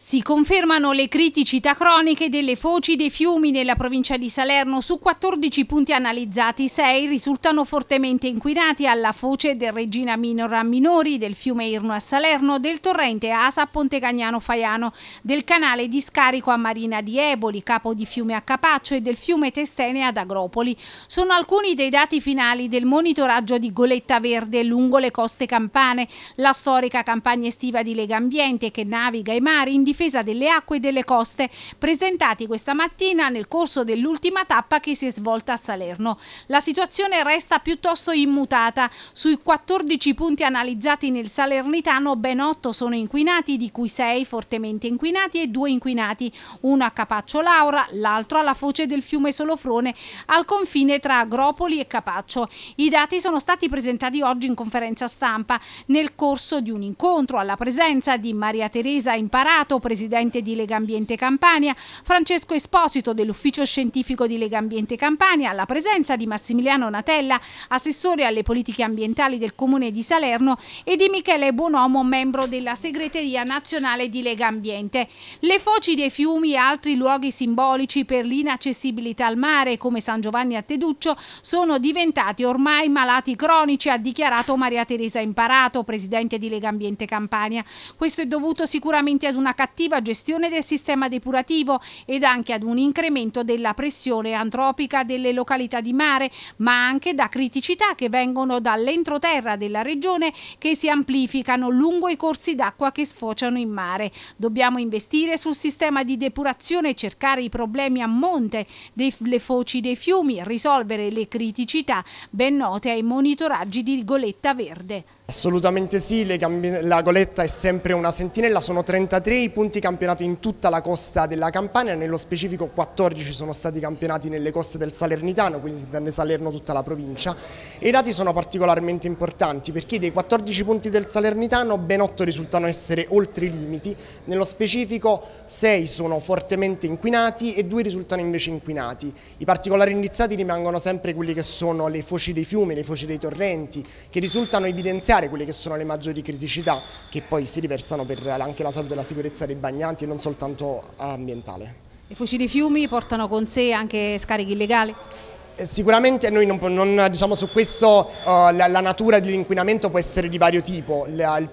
Si confermano le criticità croniche delle foci dei fiumi nella provincia di Salerno. Su 14 punti analizzati, 6 risultano fortemente inquinati alla foce del Regina Minora Minori, del fiume Irno a Salerno, del torrente Asa a Faiano, del canale di scarico a Marina di Eboli, capo di fiume a Capaccio e del fiume Testene ad Agropoli. Sono alcuni dei dati finali del monitoraggio di Goletta Verde lungo le coste campane, la storica campagna estiva di Lega Ambiente che naviga i mari in difesa delle acque e delle coste, presentati questa mattina nel corso dell'ultima tappa che si è svolta a Salerno. La situazione resta piuttosto immutata. Sui 14 punti analizzati nel Salernitano, ben 8 sono inquinati, di cui 6 fortemente inquinati e 2 inquinati, uno a Capaccio Laura, l'altro alla foce del fiume Solofrone, al confine tra Agropoli e Capaccio. I dati sono stati presentati oggi in conferenza stampa nel corso di un incontro alla presenza di Maria Teresa Imparato, presidente di Lega Ambiente Campania, Francesco Esposito dell'ufficio scientifico di Lega Ambiente Campania, alla presenza di Massimiliano Natella, assessore alle politiche ambientali del comune di Salerno e di Michele Buonomo, membro della segreteria nazionale di Lega Ambiente. Le foci dei fiumi e altri luoghi simbolici per l'inaccessibilità al mare, come San Giovanni a Teduccio, sono diventati ormai malati cronici, ha dichiarato Maria Teresa Imparato, presidente di Lega Ambiente Campania. Questo è dovuto sicuramente ad una cattiva cattiva gestione del sistema depurativo ed anche ad un incremento della pressione antropica delle località di mare, ma anche da criticità che vengono dall'entroterra della regione che si amplificano lungo i corsi d'acqua che sfociano in mare. Dobbiamo investire sul sistema di depurazione e cercare i problemi a monte delle foci dei fiumi, risolvere le criticità ben note ai monitoraggi di Goletta Verde. Assolutamente sì, la goletta è sempre una sentinella, sono 33 i punti campionati in tutta la costa della Campania, nello specifico 14 sono stati campionati nelle coste del Salernitano, quindi si intende Salerno tutta la provincia i dati sono particolarmente importanti perché dei 14 punti del Salernitano ben 8 risultano essere oltre i limiti, nello specifico 6 sono fortemente inquinati e 2 risultano invece inquinati. I particolari indiziati rimangono sempre quelli che sono le foci dei fiumi, le foci dei torrenti che risultano evidenziati identificare quelle che sono le maggiori criticità che poi si riversano per anche la salute e la sicurezza dei bagnanti e non soltanto ambientale. I fucili fiumi portano con sé anche scarichi illegali? Eh, sicuramente noi non, non, diciamo, su questo uh, la, la, natura dell'inquinamento può essere di vario tipo, la, il,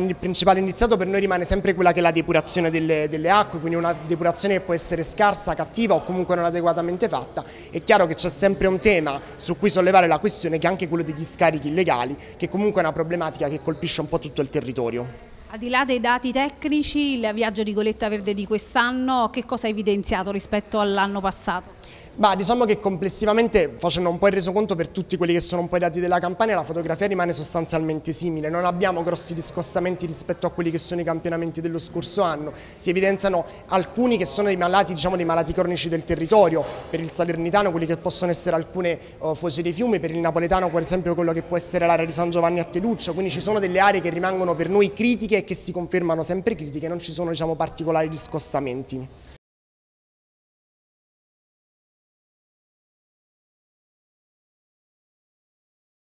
il principale iniziato per noi rimane sempre quella che è la depurazione delle, delle, acque, quindi una depurazione che può essere scarsa, cattiva o comunque non adeguatamente fatta. È chiaro che c'è sempre un tema su cui sollevare la questione che è anche quello degli scarichi illegali, che comunque è una problematica che colpisce un po' tutto il territorio. Al di là dei dati tecnici, il viaggio di Goletta Verde di quest'anno, che cosa ha evidenziato rispetto all'anno passato? Ma diciamo che complessivamente, facendo un po' il resoconto per tutti quelli che sono un po' i dati della campagna, la fotografia rimane sostanzialmente simile, non abbiamo grossi discostamenti rispetto a quelli che sono i campionamenti dello scorso anno, si evidenziano alcuni che sono dei malati, diciamo dei malati cronici del territorio, per il Salernitano quelli che possono essere alcune uh, foci dei fiumi, per il Napoletano per esempio quello che può essere l'area di San Giovanni a Teduccio, quindi ci sono delle aree che rimangono per noi critiche e che si confermano sempre critiche, non ci sono diciamo, particolari discostamenti.